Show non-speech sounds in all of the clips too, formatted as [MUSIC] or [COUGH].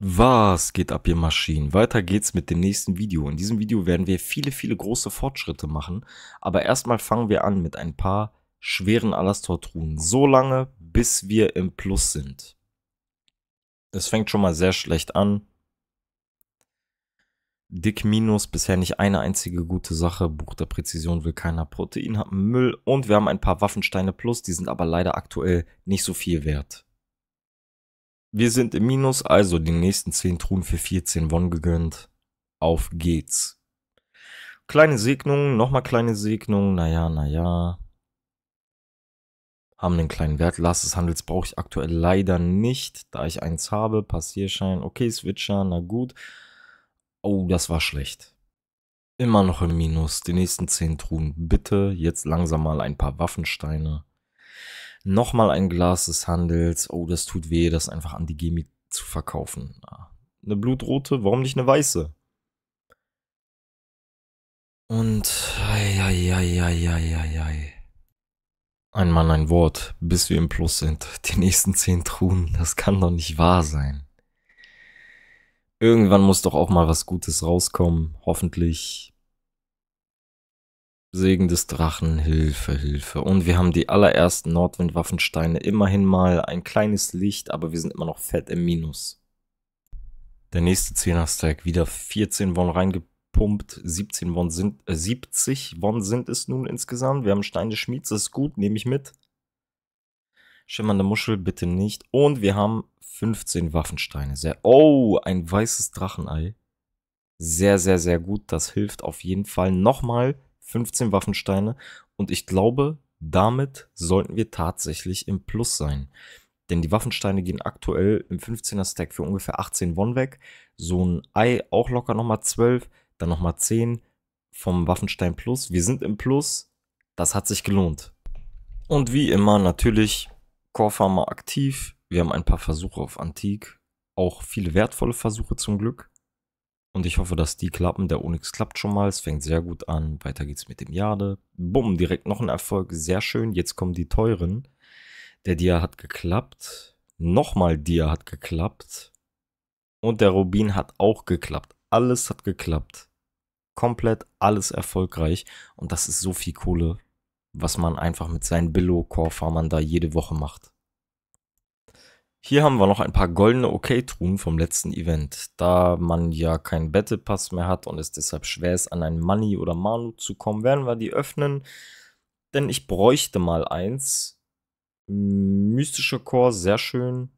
Was geht ab, ihr Maschinen? Weiter geht's mit dem nächsten Video. In diesem Video werden wir viele, viele große Fortschritte machen. Aber erstmal fangen wir an mit ein paar schweren Alastor-Truhen. So lange, bis wir im Plus sind. Es fängt schon mal sehr schlecht an. Dick Minus, bisher nicht eine einzige gute Sache. Buch der Präzision will keiner. Protein haben Müll. Und wir haben ein paar Waffensteine plus. Die sind aber leider aktuell nicht so viel wert. Wir sind im Minus, also die nächsten 10 Truhen für 14 Won gegönnt. Auf geht's. Kleine Segnung, nochmal kleine Segnung, naja, naja. Haben den kleinen Wert, Last des Handels brauche ich aktuell leider nicht, da ich eins habe, Passierschein, okay, Switcher, na gut. Oh, das war schlecht. Immer noch im Minus, die nächsten 10 Truhen, bitte, jetzt langsam mal ein paar Waffensteine. Nochmal ein Glas des Handels. Oh, das tut weh, das einfach an die Gemi zu verkaufen. Ah. Eine blutrote, warum nicht eine weiße? Und ei, ei, ei, ei, ei, ei. Ein Mann, ein Wort, bis wir im Plus sind. Die nächsten zehn Truhen, das kann doch nicht wahr sein. Irgendwann muss doch auch mal was Gutes rauskommen. Hoffentlich Segen des Drachen, Hilfe, Hilfe. Und wir haben die allerersten Nordwind-Waffensteine Immerhin mal ein kleines Licht, aber wir sind immer noch fett im Minus. Der nächste 10er-Stack, wieder 14 Won reingepumpt. 17 Won sind, äh, 70 Won sind es nun insgesamt. Wir haben Steine Schmieds, das ist gut, nehme ich mit. Schimmernde Muschel, bitte nicht. Und wir haben 15 Waffensteine. Sehr, oh, ein weißes Drachenei. Sehr, sehr, sehr gut. Das hilft auf jeden Fall. Nochmal 15 Waffensteine. Und ich glaube, damit sollten wir tatsächlich im Plus sein. Denn die Waffensteine gehen aktuell im 15er Stack für ungefähr 18 Won weg. So ein Ei auch locker nochmal 12, dann nochmal 10 vom Waffenstein Plus. Wir sind im Plus. Das hat sich gelohnt. Und wie immer natürlich Core Farmer aktiv. Wir haben ein paar Versuche auf Antik. Auch viele wertvolle Versuche zum Glück. Und ich hoffe, dass die klappen. Der Onyx klappt schon mal. Es fängt sehr gut an. Weiter geht's mit dem Jade. Bumm, direkt noch ein Erfolg. Sehr schön. Jetzt kommen die teuren. Der Dia hat geklappt. Nochmal Dia hat geklappt. Und der Rubin hat auch geklappt. Alles hat geklappt. Komplett alles erfolgreich. Und das ist so viel Kohle, was man einfach mit seinen billo core farmern da jede Woche macht. Hier haben wir noch ein paar goldene OK-Truhen vom letzten Event. Da man ja keinen Battle Pass mehr hat und es deshalb schwer ist, an einen Money oder Manu zu kommen, werden wir die öffnen. Denn ich bräuchte mal eins. Mystischer Chor, sehr schön.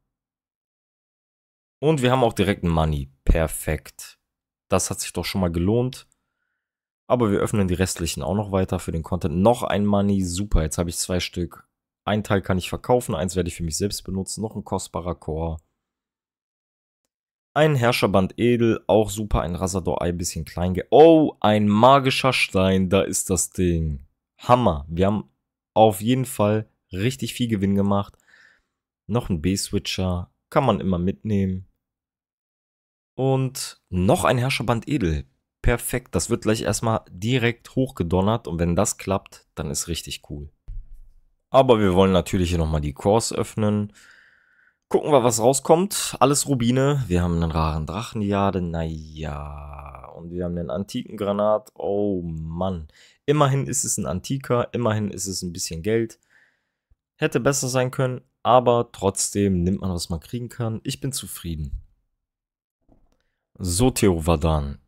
Und wir haben auch direkt einen Money. Perfekt. Das hat sich doch schon mal gelohnt. Aber wir öffnen die restlichen auch noch weiter für den Content. Noch ein Money. Super, jetzt habe ich zwei Stück. Ein Teil kann ich verkaufen, eins werde ich für mich selbst benutzen, noch ein kostbarer Chor. Ein Herrscherband Edel, auch super, ein Rasador-Ei, bisschen klein. oh, ein magischer Stein, da ist das Ding. Hammer, wir haben auf jeden Fall richtig viel Gewinn gemacht. Noch ein B-Switcher, kann man immer mitnehmen. Und noch ein Herrscherband Edel, perfekt. Das wird gleich erstmal direkt hochgedonnert und wenn das klappt, dann ist richtig cool. Aber wir wollen natürlich hier nochmal die Cores öffnen. Gucken wir, was rauskommt. Alles Rubine. Wir haben einen raren Drachenjade. Naja. Und wir haben einen antiken Granat. Oh Mann. Immerhin ist es ein Antiker. Immerhin ist es ein bisschen Geld. Hätte besser sein können. Aber trotzdem nimmt man, was man kriegen kann. Ich bin zufrieden. So, Theo Vadan.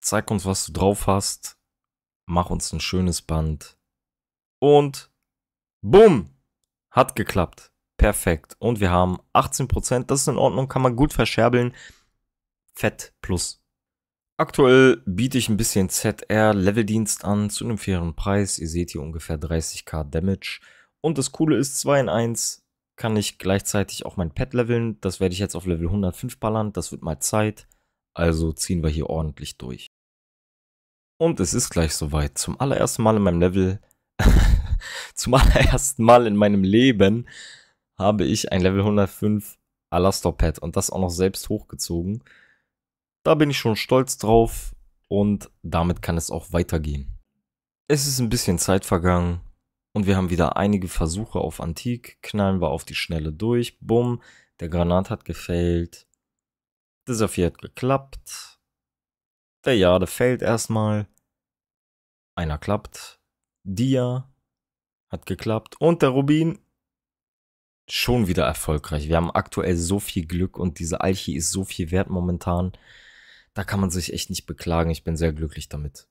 Zeig uns, was du drauf hast. Mach uns ein schönes Band. Und Boom! Hat geklappt. Perfekt. Und wir haben 18%. Das ist in Ordnung, kann man gut verscherbeln. Fett plus. Aktuell biete ich ein bisschen ZR-Leveldienst an zu einem fairen Preis. Ihr seht hier ungefähr 30k Damage. Und das Coole ist, 2 in 1 kann ich gleichzeitig auch mein Pet leveln. Das werde ich jetzt auf Level 105 ballern. Das wird mal Zeit. Also ziehen wir hier ordentlich durch. Und es ist gleich soweit. Zum allerersten Mal in meinem Level zum [LAUGHS] allerersten Mal in meinem Leben habe ich ein Level 105 Alastor Pad und das auch noch selbst hochgezogen. Da bin ich schon stolz drauf und damit kann es auch weitergehen. Es ist ein bisschen Zeit vergangen und wir haben wieder einige Versuche auf Antik. Knallen wir auf die Schnelle durch. Bumm, der Granat hat gefällt. Der Saphir hat geklappt. Der Jade fällt erstmal. Einer klappt. Dia. Hat geklappt. Und der Rubin. Schon wieder erfolgreich. Wir haben aktuell so viel Glück und diese Alchi ist so viel wert momentan. Da kann man sich echt nicht beklagen. Ich bin sehr glücklich damit.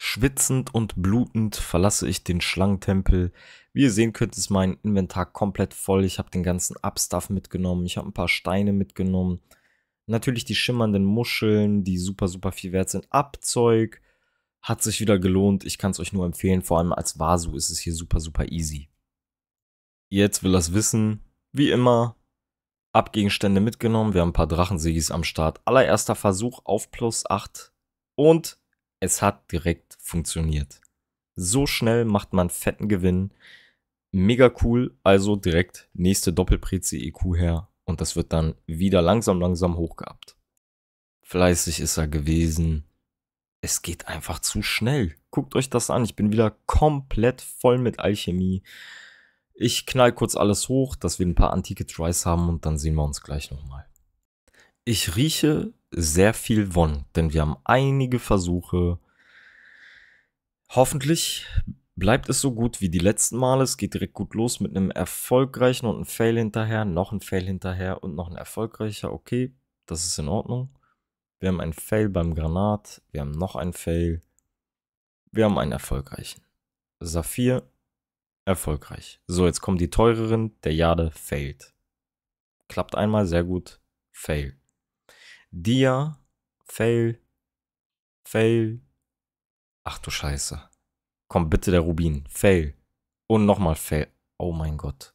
Schwitzend und blutend verlasse ich den Schlangentempel. Wie ihr sehen könnt, ist mein Inventar komplett voll. Ich habe den ganzen Upstuff mitgenommen. Ich habe ein paar Steine mitgenommen. Natürlich die schimmernden Muscheln, die super, super viel wert sind. Abzeug hat sich wieder gelohnt. Ich kann es euch nur empfehlen. Vor allem als Vasu ist es hier super, super easy. Jetzt will das wissen. Wie immer, Abgegenstände mitgenommen. Wir haben ein paar Drachensigis am Start. Allererster Versuch auf plus 8. Und es hat direkt funktioniert. So schnell macht man fetten Gewinn. Mega cool. Also direkt nächste Doppelprezi EQ her. Und das wird dann wieder langsam, langsam hochgehabt. Fleißig ist er gewesen es geht einfach zu schnell. Guckt euch das an. Ich bin wieder komplett voll mit Alchemie. Ich knall kurz alles hoch, dass wir ein paar antike Tries haben und dann sehen wir uns gleich nochmal. Ich rieche sehr viel Won, denn wir haben einige Versuche. Hoffentlich bleibt es so gut wie die letzten Male. Es geht direkt gut los mit einem erfolgreichen und einem Fail hinterher, noch ein Fail hinterher und noch ein erfolgreicher. Okay, das ist in Ordnung. Wir haben ein Fail beim Granat. Wir haben noch ein Fail. Wir haben einen erfolgreichen. Saphir, erfolgreich. So, jetzt kommt die teureren. Der Jade failed. Klappt einmal, sehr gut. Fail. Dia, fail, fail. Ach du Scheiße. Komm bitte der Rubin. Fail. Und nochmal fail. Oh mein Gott.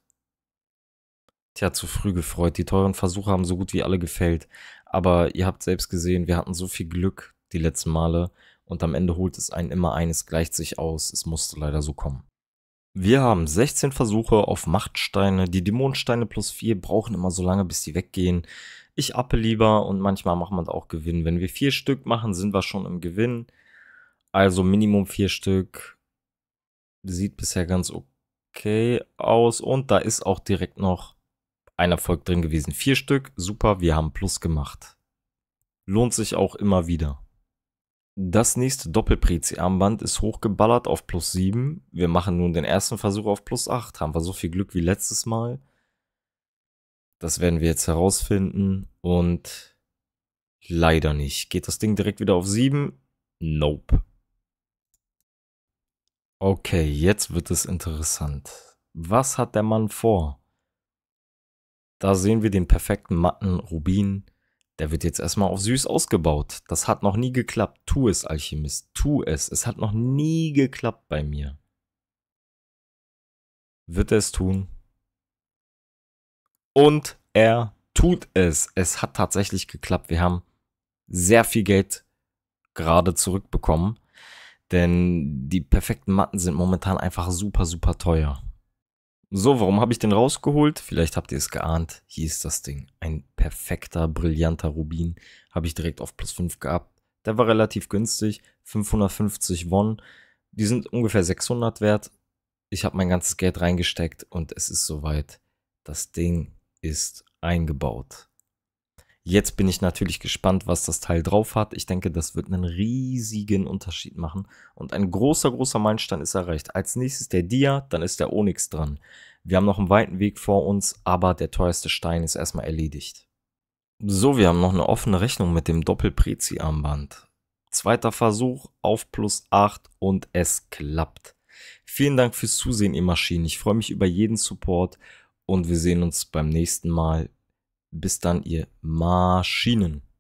Tja, zu früh gefreut. Die teuren Versuche haben so gut wie alle gefällt. Aber ihr habt selbst gesehen, wir hatten so viel Glück die letzten Male. Und am Ende holt es einen immer ein, es gleicht sich aus. Es musste leider so kommen. Wir haben 16 Versuche auf Machtsteine. Die Dämonensteine plus 4 brauchen immer so lange, bis die weggehen. Ich appe lieber und manchmal macht man auch Gewinn. Wenn wir vier Stück machen, sind wir schon im Gewinn. Also Minimum vier Stück. Sieht bisher ganz okay aus. Und da ist auch direkt noch ein Erfolg drin gewesen. Vier Stück, super, wir haben Plus gemacht. Lohnt sich auch immer wieder. Das nächste Doppel-Prezi-Armband ist hochgeballert auf plus 7. Wir machen nun den ersten Versuch auf plus 8. Haben wir so viel Glück wie letztes Mal? Das werden wir jetzt herausfinden. Und leider nicht. Geht das Ding direkt wieder auf 7? Nope. Okay, jetzt wird es interessant. Was hat der Mann vor? Da sehen wir den perfekten matten Rubin. Der wird jetzt erstmal auf süß ausgebaut. Das hat noch nie geklappt. Tu es, Alchemist. Tu es. Es hat noch nie geklappt bei mir. Wird er es tun? Und er tut es. Es hat tatsächlich geklappt. Wir haben sehr viel Geld gerade zurückbekommen. Denn die perfekten Matten sind momentan einfach super, super teuer. So, warum habe ich den rausgeholt? Vielleicht habt ihr es geahnt. Hier ist das Ding. Ein perfekter, brillanter Rubin. Habe ich direkt auf plus 5 gehabt. Der war relativ günstig. 550 Won. Die sind ungefähr 600 wert. Ich habe mein ganzes Geld reingesteckt und es ist soweit. Das Ding ist eingebaut. Jetzt bin ich natürlich gespannt, was das Teil drauf hat. Ich denke, das wird einen riesigen Unterschied machen. Und ein großer, großer Meilenstein ist erreicht. Als nächstes der Dia, dann ist der Onyx dran. Wir haben noch einen weiten Weg vor uns, aber der teuerste Stein ist erstmal erledigt. So, wir haben noch eine offene Rechnung mit dem doppelprezi armband Zweiter Versuch auf plus 8 und es klappt. Vielen Dank fürs Zusehen, ihr Maschinen. Ich freue mich über jeden Support und wir sehen uns beim nächsten Mal. Bis dann, ihr Maschinen.